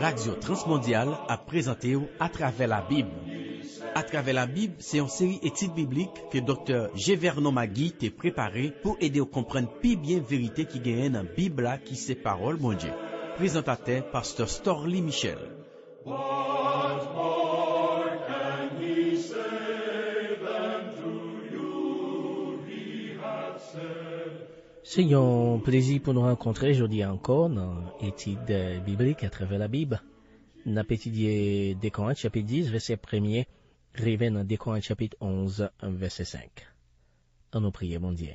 Radio Transmondial a prezante ou Atrave la Bib Atrave la Bib, seyon seri etit biblik ke Dr. Gevernon Magui te prepare pou ede ou komprene pi bien verite ki genyen an Bib la ki se parol mounje Prezentate Pastor Storlie Michel C'est un plaisir pour nous rencontrer aujourd'hui encore dans l'étude biblique à travers la Bible. Nous avons étudié chapitre 10, verset 1er, arrivé dans chapitre 11, verset 5. En nous prier, mon Dieu.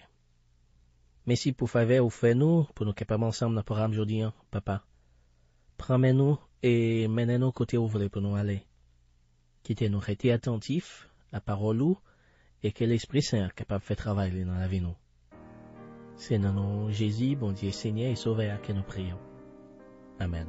Merci pour faveur ou fait nous, pour nous capables ensemble dans le programme aujourd'hui, hein, papa. Prends-nous et mène-nous côté voulez pour nous aller. Quittez-nous, rester attentifs à parole ou, et que l'Esprit Saint capable de faire travailler dans la vie nous. C'est dans Jésus, bon Dieu Seigneur et Sauveur, que nous prions. Amen.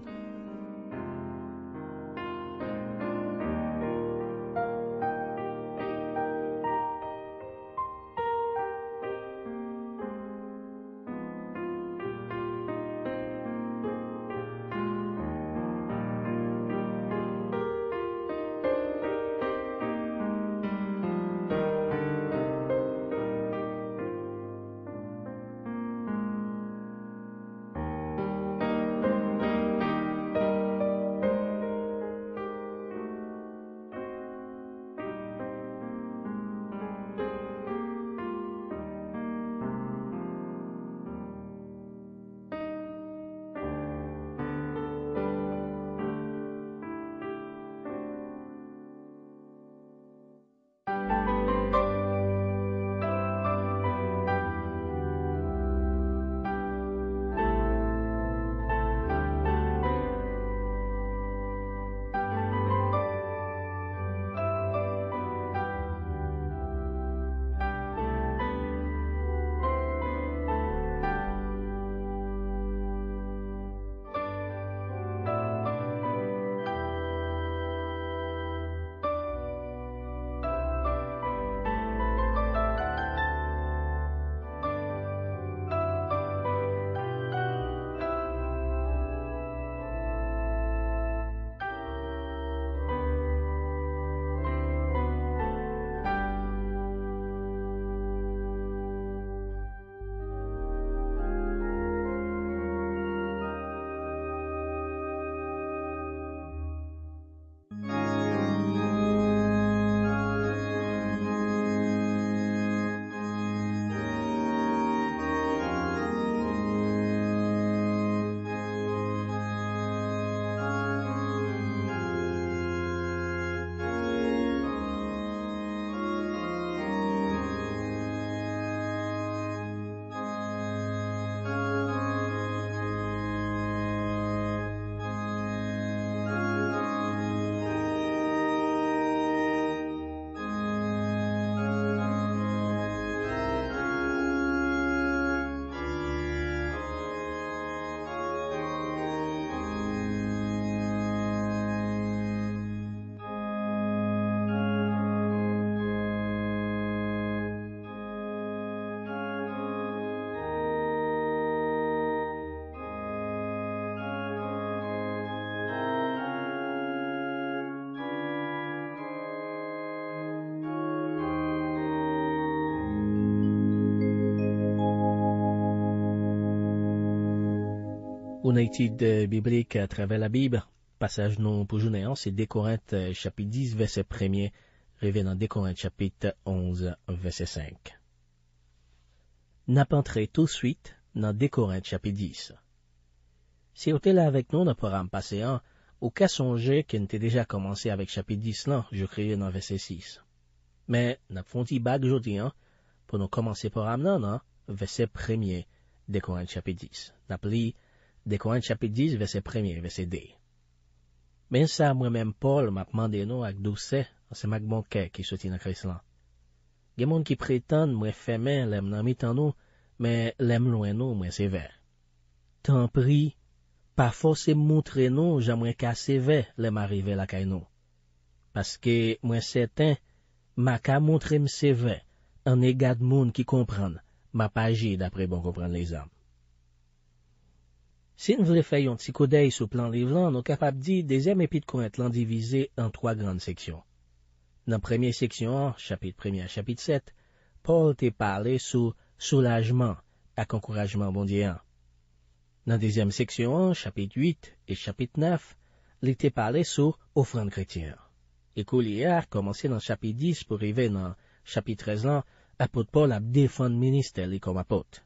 Ou na itid biblik a travè la bib, pasaj nou pou jounen an, se dekorent euh, chapit 10 vese premye, revè nan dekorent chapit 11 vese 5. Nap antre tou swit nan dekorent chapit 10. Se yo te la avèk nou nan proram pase an, ou ka sonje ke nte deja komanse avèk chapit 10 lan, jo kriye nan vese 6. Men, nap fonti bag jodi an, pou nou komanse proram nan an, vese premye dekorent chapit 10. Nap li... De koan chapit diz, ve se premye, ve se dey. Men sa mwen menm pol, ma pman dey nou ak dou se, se mak bon kek ki soti nan kres lan. Gen moun ki preten mwen femen lem nan mitan nou, men lem lwen nou mwen sever. Tan pri, pa fos se moun tre nou, jan mwen ka sever lem arive la kay nou. Paske mwen seten, ma ka moun trem sever, an e gad moun ki kompran, ma pa aji dapre bon kompran le zanm. Si nous voulons faire un petit coup d'œil sur le plan livre, nous sommes capables de dire deuxième épître Corinthiens divisé en trois grandes sections. Dans la première section, chapitre 1 à chapitre 7, Paul t'a parlé sur soulagement et encouragement mondial. Dans la deuxième section, chapitre 8 et chapitre 9, il t'a parlé sur offrande chrétienne. Et a commencé dans chapitre 10 pour arriver dans chapitre 13 l'apôtre Paul a défendu le ministère comme apôtre.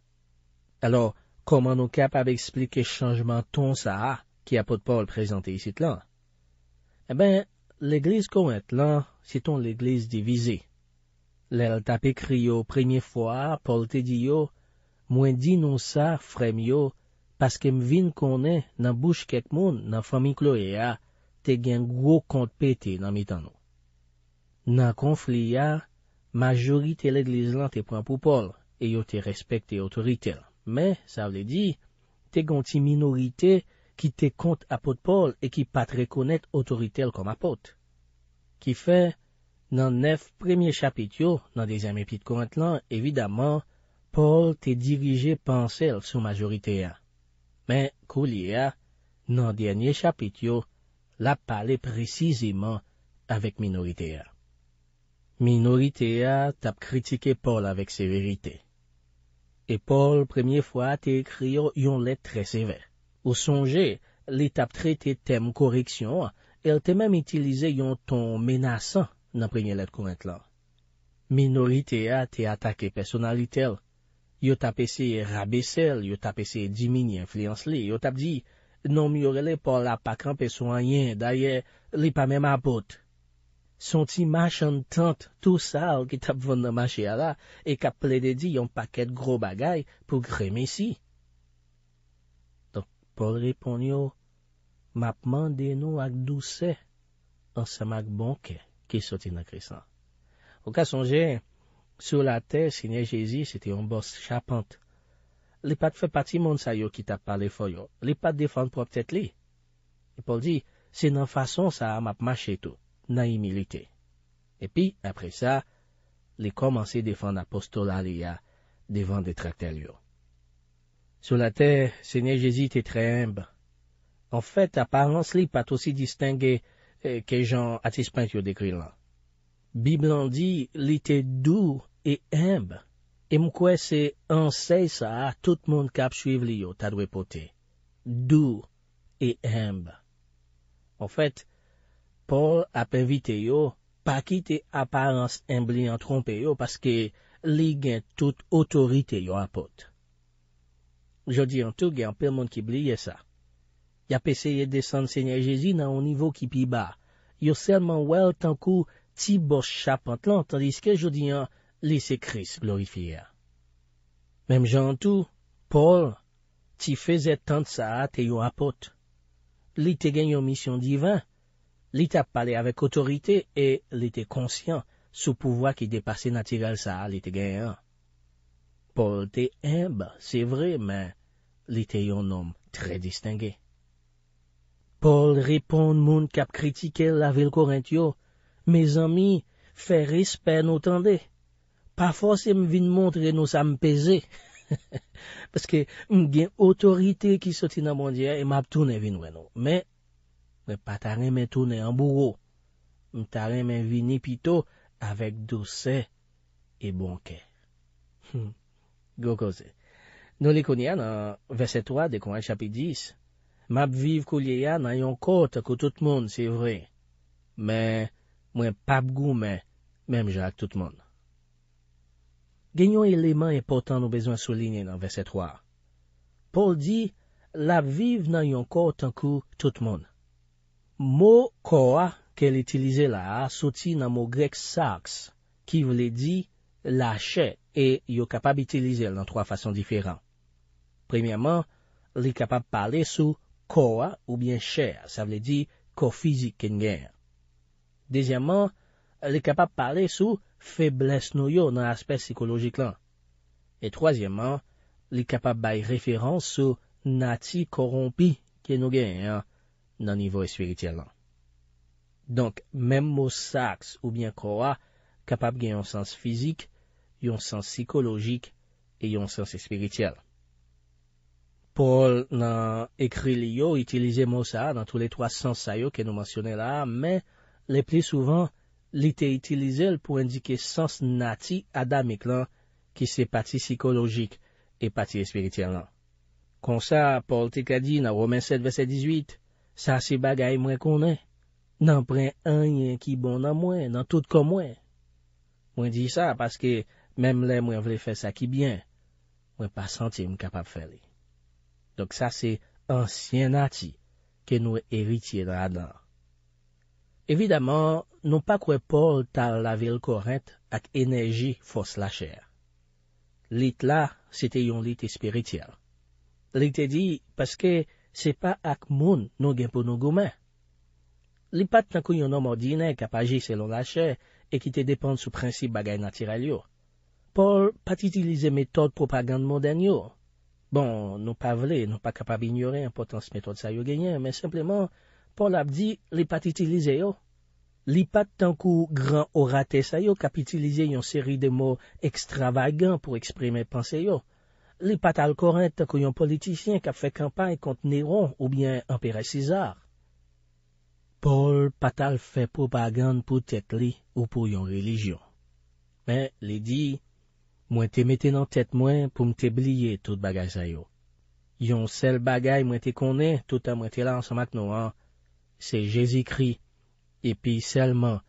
Alors, Koman nou kap ap eksplike chanjman ton sa a ki apot Paul prezante yisit lan? E eh ben, l'eglise konwet lan, siton l'eglise divize. Lèl tap ekri yo premye fwa, Paul te di yo, mwen di nou sa frem yo, paske mvin konen nan bouche ket moun nan fami kloye a, ah, te gen gwo kontpete nan mitan nou. Nan konfli ya, ah, majori te l'eglise lan te pran pou Paul, e yo te respekte otorite la. Men, sa vle di, te gonti minorite ki te kont apote Paul e ki patre konet otoritel kom apote. Ki fe, nan nef premye chapityo nan de zeme pitkwant lan, evidaman, Paul te dirije pan sel sou majorite a. Men, kou li a, nan denye chapityo, la pale preziziman avek minorite a. Minorite a tap kritike Paul avek se verite. E pol premye fwa te ekriyo yon let tre seve. Ou sonje, li tap tre te tem koreksyon, el te mem itilize yon ton menasan nan premye let kwenk lan. Minolite a te atake pesonan li tel. Yo tap ese rabesel, yo tap ese dimini enflians li, yo tap di, non mi yorele pol apakran peson anyen, daye li pa mem apote. Son ti machan tante tout sa ou ki tap vonna machi a la, e ka ple de di yon paket gro bagay pou kremi si. Ton Paul ripon yo, mapman de nou ak dou se, an sa mak bonke ki soti nan kresan. Ou ka sonje, sou la te, sinye Jezi, se te yon bos chapante. Li pat fe pati moun sa yo ki tap pale fo yo. Li pat defan prop tet li. Paul di, se nan fason sa a map machi eto. na imilite. Epi, apre sa, li komanse defan apostol alia devan detraktel yo. Sou la te, se ne jezi te tre imbe. En fet, apalans li pat osi distenge ke eh, jan atispenk yo dekri lan. Biblan di, li te dou e imbe. E mkwese, se anse sa, tout moun kap suiv li yo tadwe pote. Dou e imbe. En fet, Paul ap evite yo pa ki te aparense en bli an trompe yo paske li gen tout otorite yo apote. Jodi an tou gen an pel moun ki bli ye sa. Ya peseye desen Senye Jezi nan an nivou ki pi ba. Yo selman wel tankou ti bors chapant lan tandis ke jodi an li se kris glorifiye. Mem jan tou, Paul ti feze tant sa ate yo apote. Li te gen yo misyon divan. Li te ap pale avek otorite e li te konsyant sou pouwa ki depase natirel sa li te gen an. Paul te enbe, se vre, men li te yon nom tre distenge. Paul repon moun kap kritike la vil korent yo. Me zami, fe rispe nou tende. Pa fos em vin montre nou sa m peze. Paske m gen otorite ki soti nan mondye, em ap toune vin weno. Men. Mwen pa tarren men toune an bourou. Mwen tarren men vini pito avèk dosè e bonke. Hmm. Go kose. Nou li konye an an vese 3 de kon an chapi 10. Map viv kou liye an nan yon kote kou tout moun, si vre. Men, mwen pap gou men, men mje ak tout moun. Genyon eleman epotan nou bezwen soline nan vese 3. Paul di, lap viv nan yon kote an kou tout moun. Mo koa ke li itilize la a soti nan mo grek saks ki vle di la chè e yo kapab itilize la nan 3 fason diferan. Premiyaman, li kapab pale sou koa ou bien chè, sa vle di ko fizik ken gen. Dezyaman, li kapab pale sou febles nou yo nan aspes ekologik lan. Et trozyaman, li kapab bay referans sou nati korompi ken nou gen an. nan nivou espirityel lan. Donk, menm mou saks ou byen kroa kapap gen yon sens fizik, yon sens psikologik, e yon sens espirityel. Pol nan ekri li yo, itilize mou sa, nan tou le 3 sens sayo ke nou mansyone la, men, le pli souvan, li te itilize l pou indike sens nati adamik lan ki se pati psikologik e pati espirityel lan. Kon sa, Pol te kadi nan Romens 7, verset 18, Sa se bagay mwen konen, nan pren anyen ki bon nan mwen, nan tout kon mwen. Mwen di sa, paske, mem lè mwen vle fè sa ki byen, mwen pa santi m kapap fè li. Dok sa se, ansyenati, ke nou e riti la dan. Evidaman, nou pa kwe pol tal la vil korent, ak enerji fos la chè. Lit la, se te yon lit espiritel. Lit e di, paske, se pa ak moun nou genpou nou goumen. Li pat tankou yon nom ordine kap aji selon la che, e ki te depan sou prinsip bagay natiral yo. Paul pat itilize metode propagand moun den yo. Bon, nou pa vle, nou pa kapab ignore impotans metode sa yo genyen, men simpleman, Paul ap di li pat itilize yo. Li pat tankou gran orate sa yo kap itilize yon seri de moun extravagant pou eksprime panse yo. Li patal korente kou yon politisyen ka fe kampan yon konteneron ou bien empere César. Pol patal fe pou bagan pou tet li ou pou yon religyon. Men, li di, mwen te mette nan tet mwen pou mte blye tout bagay sa yo. Yon sel bagay mwen te konen tout a mwen te lan sa mak nou an, se Jezikri, epi selman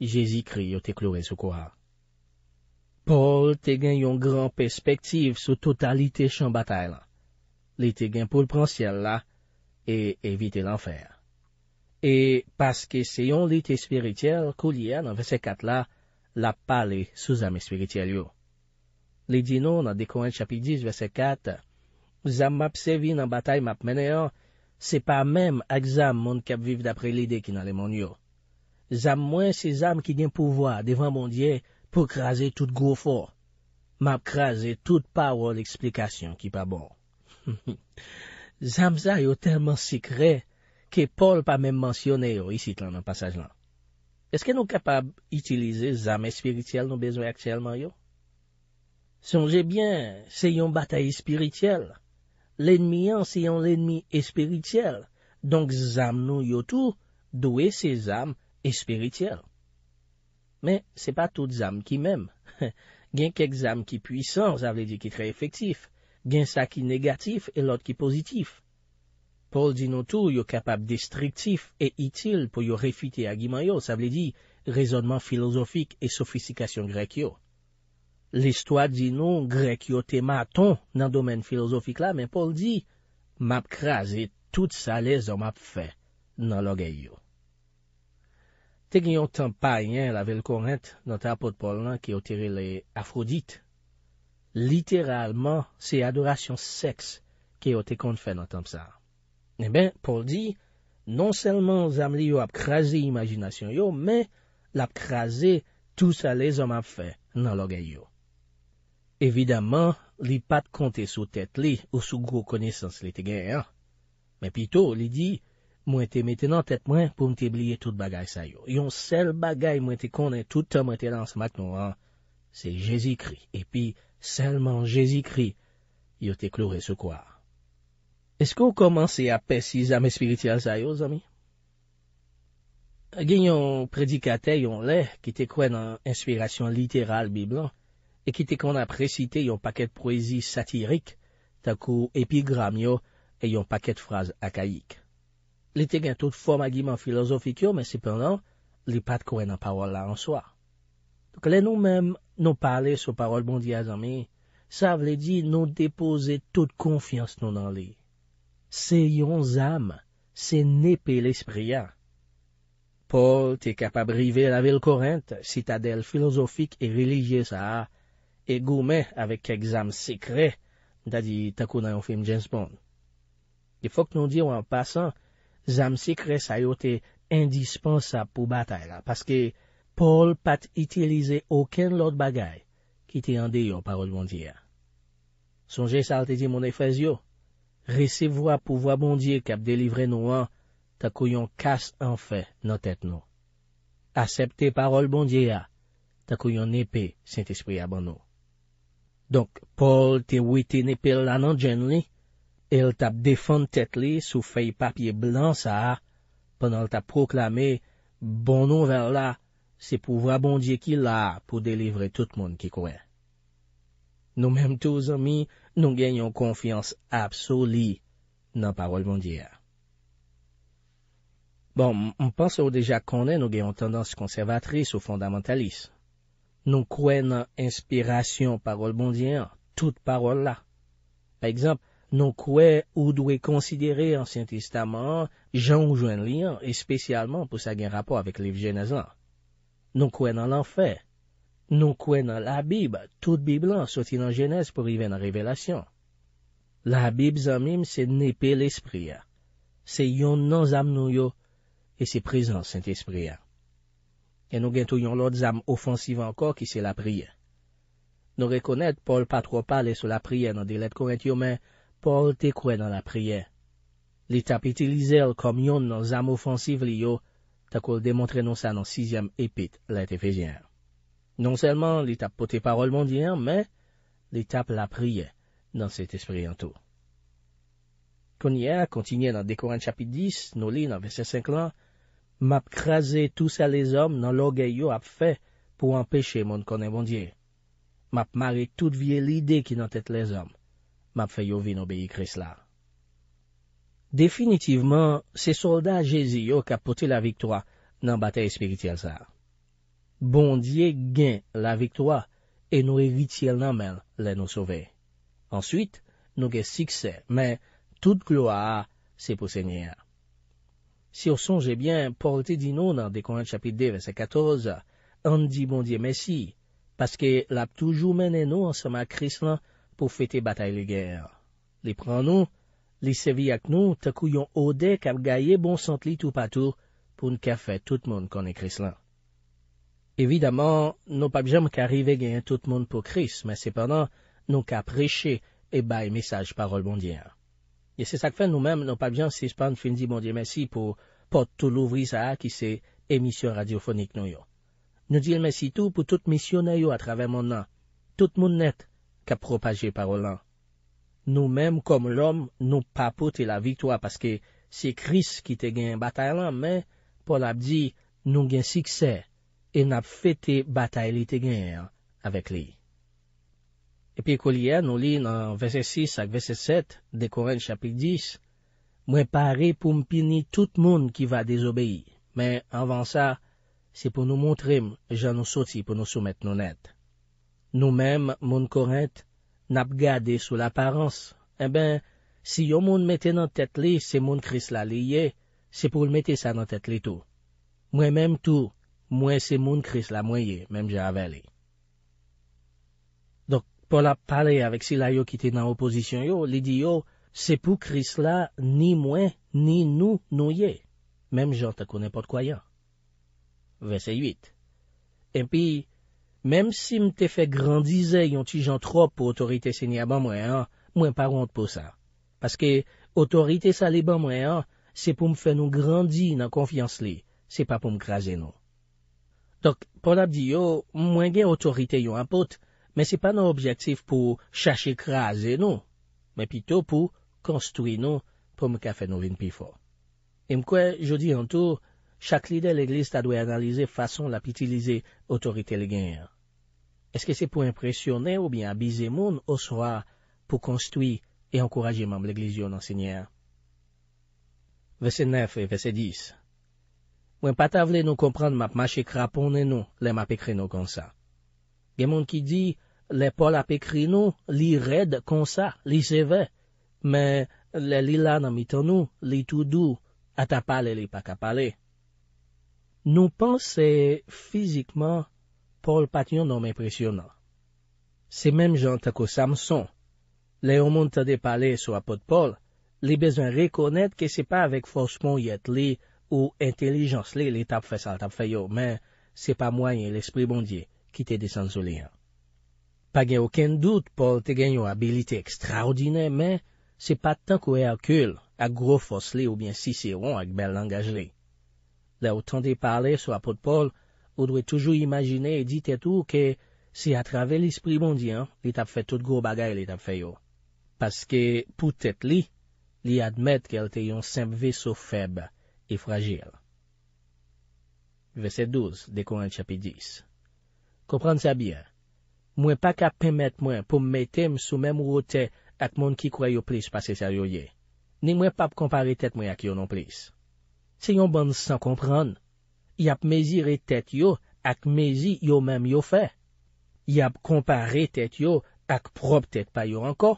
Jezikri yo te kloye sou kwaan. Paul te gen yon gran pespektiv sou totalite chan batay la. Li te gen pou l'pransiyal la, e evite l'anfer. E paske se yon lite espirityel kou liya nan vesekat la, la pali sou zame espirityel yo. Li di nou nan dekoen chapi 10 vesekat, zan map sevi nan batay map meneyo, se pa menm ak zan moun kap viv dapre lide ki nan le moun yo. Zan mwen se zan ki gen pouvoa devan moun diye, pou kraze tout goufor, map kraze tout pawol eksplikasyon ki pa bor. Zanm za yo telman sikre, ke Paul pa men mwansyone yo isi tlan nan pasaj lan. Eske nou kapab itilize zanm espirityel nou bezoy aktyelman yo? Sonje bien, se yon batay espirityel, lenmi an se yon lenmi espirityel, donk zanm nou yo tou doye se zanm espirityel. Men, se pa tout zam ki mem. Gen kek zam ki pwisan, sa vle di ki tre efektif. Gen sa ki negatif, e lot ki pozitif. Pol di nou tou yo kapap destriktif e itil pou yo refite agiman yo, sa vle di, rezonman filosofik e sofistikasyon grekyo. Le stwa di nou, grekyo te maton nan domen filosofik la, men pol di, map kras et tout sa le zon map fe nan logay yo. te gen yon tempa yen la velkorent nan ta apotpol nan ki yo tere le afrodit. Literalman, se adorasyon seks ki yo te kon fè nan temsa. E ben, Paul di, non selman zam li yo ap kraze imajinasyon yo, men, l ap kraze tout sa le zom ap fè nan logay yo. Evidaman, li pat konte sou tèt li ou sou gro koneysans li te gen. Men pito, li di, mwen te meten an tet mwen pou mte bliye tout bagay sa yo. Yon sel bagay mwen te konen toutan mwen te lanse mak nou an, se Jezikri, epi selman Jezikri, yo te klo re soukwar. Esko komanse apesizame espirityal sa yo, zami? Gen yon predikate yon le, ki te kwen an inspirasyon literal biblan, e ki te kon apresite yon paket proezi satirik, ta kou epigram yo, e yon paket fraz akayik. Li te gen tout fom agiman filozofik yo, men se penan, li pat kwen an parol la an soa. Tok le nou men nou pale sou parol bondi azan mi, sa vle di nou depose tout konfians nou nan li. Se yon zam, se nepe l'esprit ya. Po, te kapab rive la vil korent, si ta del filozofik e religye sa, e goumen avek kek zam sikre, da di takou nan yon film James Bond. Di fok nou di yo an pasan, Zam sikre sayo te indispensab pou batay la, paske Paul pat itilize oken lot bagay ki te yande yon parol bondye a. Sonje sal te di moun efez yo, resevwa pou vwa bondye kap delivre nou an, ta kou yon kas an fe notet nou. Asep te parol bondye a, ta kou yon nepe sent espri aban nou. Donk, Paul te wite nepe lanan jen li, e l tap defante tet li sou fey papye blan sa a, pwennan l tap proklame, bon nou ver la, se pou vwa bondye ki la, pou delivre tout moun ki kwen. Nou menm tou zami, nou genyon konfians apsou li nan parol bondye a. Bon, bon mpense ou deja konen nou genyon tendans konservatris ou fondamentalis. Nou kwen nan inspirasyon parol bondye a, tout parol la. Pa ekzamp, Nou kwe ou dwe konsidere an Sintistaman jan ou jwen liyan espesyalman pou sa gen rapor avik liv jenèz lan. Nou kwe nan lan fè. Nou kwe nan la Bib, tout Bib lan soti nan jenèz pou rive nan revelasyon. La Bib zanmim se nepe l'esprit. Se yon nan zam nou yo, e se prezan Sinti esprit. E nou gen tou yon lot zam ofansiv anko ki se la priye. Nou rekonèt, Paul patro pa le sou la priye nan de let kon et yon men, Paul te kwe nan la priye. Li tap itilize al kom yon nan zame ofansive li yo, takol demontre non sa nan 6e epit la te fezyen. Non selman li tap pote parol mondyen, men li tap la priye nan set espri an tou. Konye, kontinye nan dekoran chapit 10, nou li nan 25 lan, map kraze tous al le zom nan logay yo ap fe pou empeshe moun konen mondyen. Map mare tout vie lide ki nan tet le zom. map fè yo vin obé yi kris la. Definitiveman, se soldat jési yo kapote la viktwa nan batè espiriti el sa. Bondye gen la viktwa, e nou eviti el nan men lè nou sove. Answit, nou gen sikse, men tout kloa se pou sènyen. Se yo sonje bien, portè di nou nan dekouan chapit de ve se katoz, an di bondye mesi, paske lap toujou men en nou an seman kris la, pou fete batay li gèr. Li pran nou, li sevi ak nou, takou yon ode kap gaye bon sant lit ou patou, pou nou ka fè tout moun kon ekris lan. Evidaman, nou pa bjèm ka rive gen tout moun pou kris, men separnan, nou ka preche e baye mesaj parol mondyen. Ye se sak fè nou mèm, nou pa bjèm sispan fin di mondyen mesi pou pot tou louvri sa akise emisyon radiophonik nou yo. Nou di l mesi tou pou tout misyonay yo a travè moun nan. Tout moun net. ka propaje par o lan. Nou mem kom l'om nou pa pote la vitwa paske se kris ki te gen batay lan, men, pol ap di nou gen sikse e nap fete batay li te gen avèk li. Epi kol ye, nou li nan 26 ak 27 de Koren chapik 10, mwen pare pou mpini tout moun ki va désobeyi, men, avan sa, se pou nou montrem jan nou soti pou nou soumet nou nett. Nou mem, moun korent, nap gade sou l'aparans. E eh ben, si yo moun mette nan tet li, se moun kris la li ye, se pou l mette sa nan tet li tou. Mwen menm tou, mwen se moun kris la mwen ye, menm jen avè li. Dok, pou la pale avèk si la yo ki te nan oposisyon yo, li di yo, se pou kris la ni mwen, ni nou, nou ye. Menm jen te konen pot kwayan. Vese 8 En pi, Mem si m te fe grandize yon ti jan trop pou otorite se ni a ban mwen an, mwen pa want pou sa. Paske, otorite sa li ban mwen an, se pou m fè nou grandi nan konfians li, se pa pou m kraze nou. Dok, pou la di yo, mwen gen otorite yon apot, men se pa nan obyektif pou chache kraze nou, men pito pou konstoui nou pou m ka fè nou vin pifo. E m kwe, jodi an tou... Chak lide l'Eglise ta dwe analize fason la pitilize otorite le genyar. Eske se pou impresyonen ou bien abize moun oswa pou konstwi e ankorajeman bl'Eglise yon ansenyar? Vese 9 ve vese 10 Wem pata vle nou kompran map mache kraponnen nou lem ap ekre nou konsa. Gen moun ki di, le pol ap ekre nou li red konsa, li seve, men le li lan amiton nou li tou dou ata pale li pakapale. Nou panse fizikman, Paul patyon nan mè presyonan. Se mèm jan tako Samson, le yon moun tade pale sou apot Paul, li bezan rekonèd ke se pa avèk fosmon yet li ou intelijans li li tap fè sal tap fè yo, men se pa mwenye l'esprit bondye ki te desan soli an. Pa gen okèn dout, Paul te gen yon abilite ekstraordinè, men se pa tanko e akul ak gro fos li ou bien si se yon ak bel langaj li. La ou tante pale sou apotpol, ou dwe toujou imajine e dite tou ke si atrave l'espri mondian, li tap fè tout gro bagay li tap fè yo. Paske pou tete li, li admet ke el te yon sempve sou feb e fragil. Vese 12 de Koran chapi 10 Koprande sa bie, mwen pa kap pemet mwen pou mwete m sou mem wote ak moun ki kwayo plis pase seryoye, ni mwen pa p kompare tete mwen ak yonon plis. Se yon ban san kompran, yap mezire tet yo ak mezi yo menm yo fe. Yap kompare tet yo ak prop tet pa yo ankon.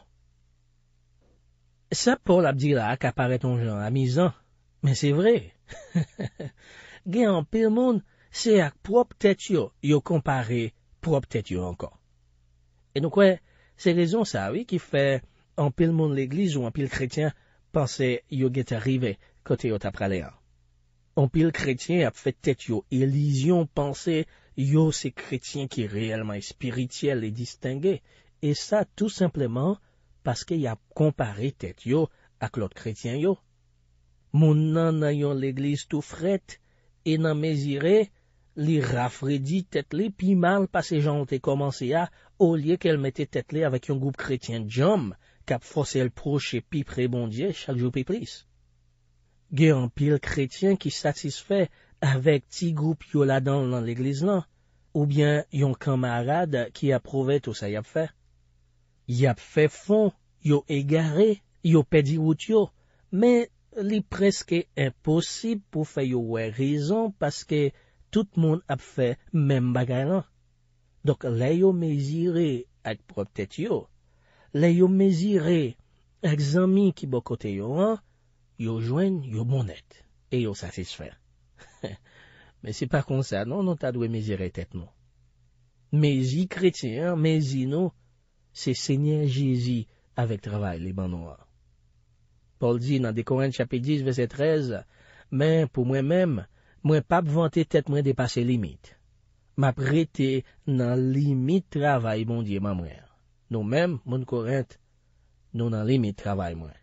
Sa pol ap di la ak apare ton jan amizan, men se vre. Gen an pil moun, se ak prop tet yo, yo kompare prop tet yo ankon. E nou kwe, se rezon sa, wik, ki fe an pil moun l'egliz ou an pil kretyen, panse yo get arrive kote yo tap prale an. On pil kretyen ap fet tet yo ilizyon panse yo se kretyen ki reyelman espirityel e distingye, e sa tout simpleman paske ya kompare tet yo ak lot kretyen yo. Moun nan nan yon leglis tou fret, e nan mezire li rafredi tet li pi mal pase jan ote komanse ya ou liye ke l mette tet li avak yon goup kretyen jom kap fose el proche pi prebondye chak jou pi pris. Ge an pil kretyen ki satisfe avèk ti goup yo la dan lan l'egliz lan, oubyen yon kamarade ki ap prouve tout sa yap fè. Yap fè fon, yo egare, yo pedi wout yo, men li preske eposib pou fè yo wè rizan paske tout moun ap fè men bagay lan. Dok le yo mezire ak prop tèt yo. Le yo mezire ak zami ki bokote yo an, yo jwen, yo mounet, bon e yo sasisfen. Men se pa kon sa, non nou ta dwe mezire tet moun. Men zi kretien, men zi nou, se senyen jezi avèk travay li ban nou a. Paul zi nan de Korint chapedis ve se trez, men pou mwen men, mwen pap vante tet mwen depase limit. Ma prete nan limit travay moun diye man mwen. Nou men, moun Korint, nou nan limit travay mwen.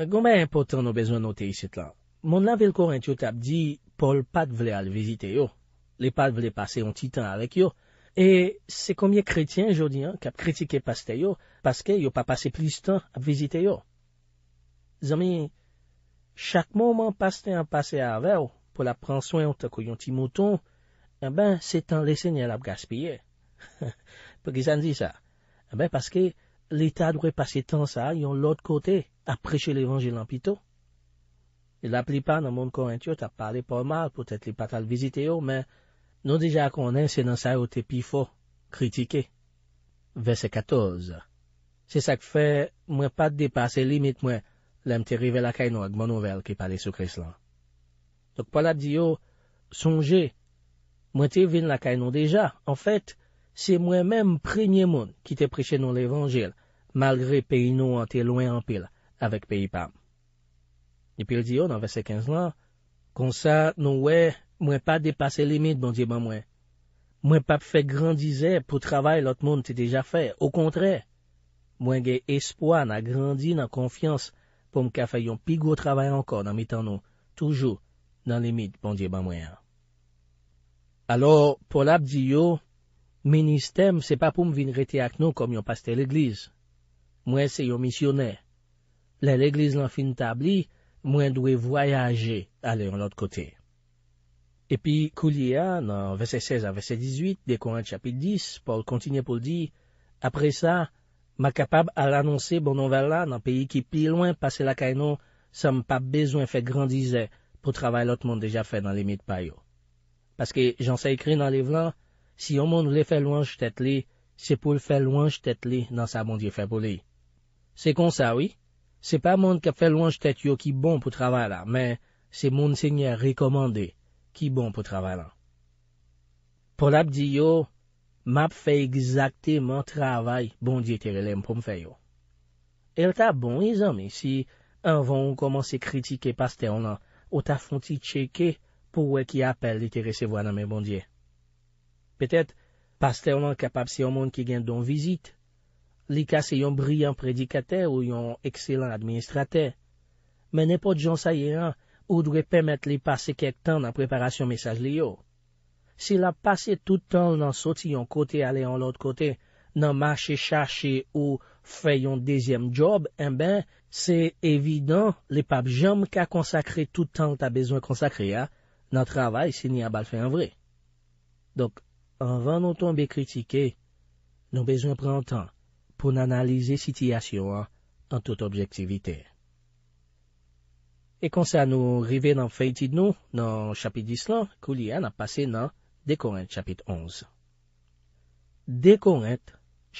Euh, Goumè impotant nou bezwen nou te y sit lan. Moun lavel korint yo tap di, pol pat vle al vizite yo. Le pat vle pase yon ti tan alek yo. E se koumye kretien jodi an, kap kritike paste yo, paske yo pa pase plis tan ap vizite yo. Zami, chak mouman paste an pase a aveo, pou la pran soen ou tako yon ti mouton, e ben, se tan lesen yon ap gaspye. Pou ki sa n di sa? E ben, paske, l'eta dwe pase tan sa yon lot kotey. a preche l'Evangel an pito. Il ap li pa nan moun korintyo, ta pale pal mal, potet li patal vizite yo, men nou dija konen, se nan sa yo te pi fo kritike. Vese 14. Se sak fe, mwen pa te depase limit mwen, lem te rive lakay nou ag moun nouvel ki pale sou kreslan. Tok pala di yo sonje, mwen te vin lakay nou deja. En fèt, se mwen menm prenyen moun ki te preche nan l'Evangel, malgre pe ino an te loin an pila. avèk peyi pam. Nipil diyo nan vese 15 lan, konsa nou wè, mwen pa depase limit, bon mwen pap fe grandize pou travay lot moun te deja fe, ou kontre, mwen ge espoa na grandi na konfians pou mka fe yon pigou travay ankon nan mitan nou, toujou nan limit, bon mwen diyo mwen mwen an. Alo, pou lab diyo, meniste mse pa pou mvin rete ak nou kom yon paste l'eglize. Mwen se yon misyonè, Lè l'Eglise lan fin tabli, mwen dwe voyaje ale an l'ot kote. E pi, kou li a nan vese 16 an vese 18 de kon an chapit 10, Paul kontinye pou l'di, apre sa, ma kapab al anonse bononvel la nan peyi ki pi lwen pase la kainon, sam pa bezwen fe grandize pou travay l'ot moun deja fe nan l'imit payo. Paske jan se ekri nan l'ivlan, si yon moun lè fe lwen jtet li, se pou l'fe lwen jtet li nan sa bondye fe boli. Se kon sa, wè? Se pa moun kap fe louan jtet yo ki bon pou travay la, men se moun se nye rekomande ki bon pou travay la. Pol ap di yo, map fe egzakte moun travay bondye teri lem pou mfe yo. El ta bon izan mi si anvan ou komanse kritike paste an lan, ou ta fonte cheke pou we ki apel li teri se vo nan men bondye. Petet, paste an lan kapap se yon moun ki gen don vizit, Li ka se yon bryan predikate ou yon ekselan administrate. Men ne pot jonsayen ou dwe pemet li pase kek tan nan preparasyon mesaj li yo. Si la pase toutan nan soti yon kote ale an lot kote, nan mache chache ou fe yon dezyem job, en ben se evidant li pa jom ka konsakre toutan ta bezon konsakre ya nan travay si ni a bal fe an vre. Dok, anvan nou ton be kritike, nou bezon pren tan. pou nanalize sityasyon an tout objektivite. E konsa nou rive nan feyti nou nan chapit dislan, kou li an ap pase nan dekorent chapit onz. Dekorent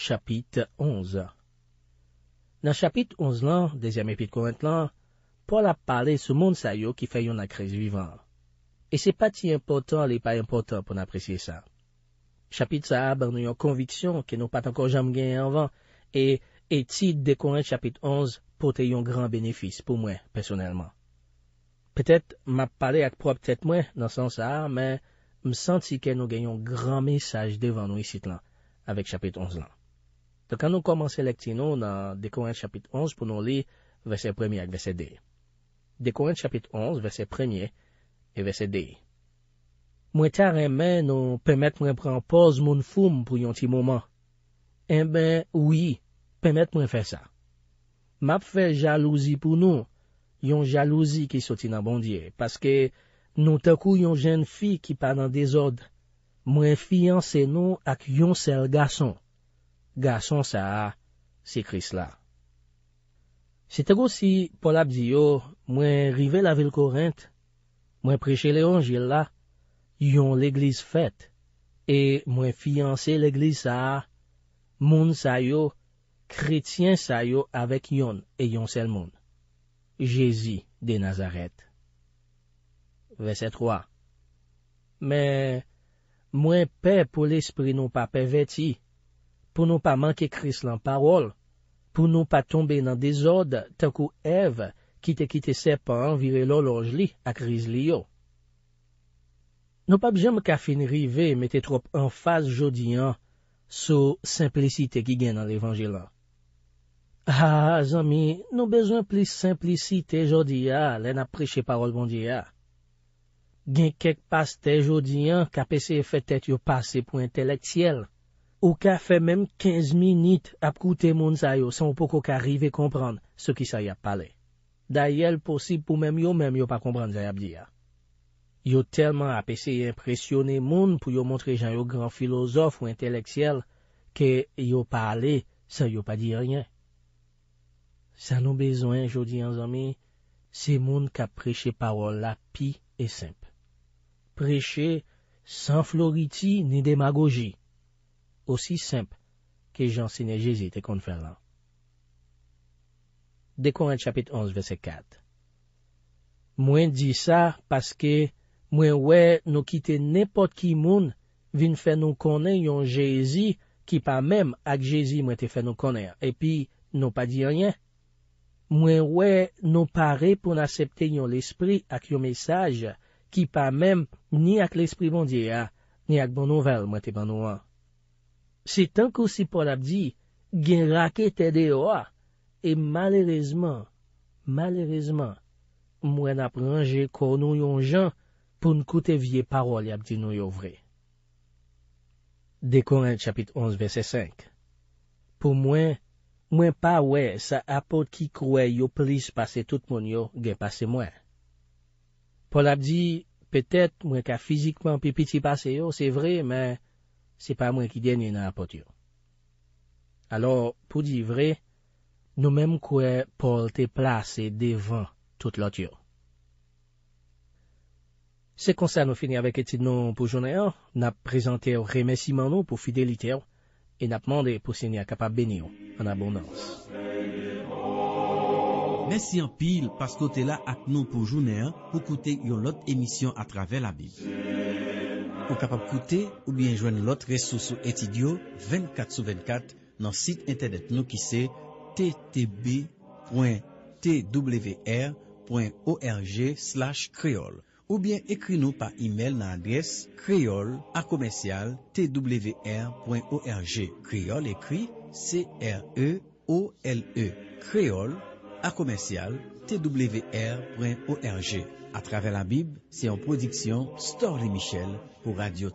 chapit onz. Nan chapit onz lan, dezyanm epit korent lan, pou al ap pale sou moun sayo ki fayon la kres vivan. E se pa ti important li pa important pou nan apresye sa. Chapit sa aban nou yon konviksyon ke nou pat ankon janm gen anvan, e eti dekorant chapit onz pote yon gran benefis pou mwen, personelman. Petet, m ap pale ak prop tet mwen nan san sa har, men m santi ke nou genyon gran mesaj devan nou y sit lan, avek chapit onz lan. Te kan nou koman selekti nou nan dekorant chapit onz pou nou li, vese premi ak vese de. Dekorant chapit onz vese premi e vese de. Mwen tar en men nou pemet mwen pran poz moun foum pou yon ti mouman. En eh ben, ouye. memet mwen fè sa. Map fè jalouzi pou nou, yon jalouzi ki soti nan bondye, paske nou te kou yon jen fi ki pa nan dezod, mwen fiyanse nou ak yon sel gason. Gason sa, se kris la. Se te gosi, pol ap di yo, mwen rive la vil korint, mwen preche le anjil la, yon l'eglis fèt, e mwen fiyanse l'eglis sa, moun sa yo, mwen fiyanse l'eglis sa, Krétien sa yo avèk yon e yon sel moun. Jezi de Nazaret. Vese 3 Mè mwen pè pou l'esprit nou pa pè vè ti, pou nou pa manke kris lan parol, pou nou pa tombe nan dezod takou ev ki te kite sepan vire lol oj li ak kriz li yo. Nou pa bjèm ka fin rive mette trop an faz jodi an sou simplicite ki gen nan levange lan. Ha, zami, nou bezwen plis simplicite jodi ya, lè nap preche parol bondi ya. Gen kek pas te jodi ya, kape se fè tèt yo pase pou enteleksyel, ou ka fè menm 15 minit ap koute moun zay yo san pou koka arrive kompran se ki sa yap pale. Dayel posib pou menm yo, menm yo pa kompran zay ap di ya. Yo telman ape se yè impresyonè moun pou yo montre jan yo gran filozof ou enteleksyel, ke yo pale, sa yo pa di ryen. Sa nou bezwen, jodi an zami, se moun ka preche parola pi e semp. Preche san floriti ni demagogi. Osi semp ke jansine jezi te konferman. Dekon an chapit 11 vese 4. Mwen di sa paske mwen we nou kite nepot ki moun vin fe nou konen yon jezi ki pa mem ak jezi mwen te fe nou konen. E pi nou pa di ryen. Mwen wè nou pare pou n'asepte yon l'esprit ak yon mesaj ki pa mèm ni ak l'esprit bondye a, ni ak bon nouvel mwen te banou an. Se tankou si pou l'abdi, gen rake tede yo a, e malerezman, malerezman, mwen ap range kon nou yon jan pou n'koute vie parol yabdi nou yow vre. Dekon an chapit 11 vese 5 Pou mwen, Mwen pa we, sa apot ki kwe yo plis pase tout moun yo gen pase mwen. Pol ap di, petet mwen ka fizikman pi piti pase yo, se vre, men se pa mwen ki denye nan apot yo. Alo, pou di vre, nou menm kwe pol te plase devan tout lot yo. Se kon sa nou fini avek eti nou pou jone yo, nou ap prezante remesiman nou pou fidelite yo, E nap mande pou se ni akapab benyon, an abondans. Mersi an pil paskote la ak nou pou jounen pou koute yon lot emisyon a trave la Bib. Ou kapab koute ou bien jwenn lot resosou etidyo 24 sou 24 nan sit internet nou ki se ttb.twr.org slash kreol. Ou bien ekri nou pa e-mail nan adres kreolakomensialtwr.org Kreol ekri C-R-E-O-L-E Kreolakomensialtwr.org A travè la bib, se yon prodiksyon Store de Michel pou Radio Tv.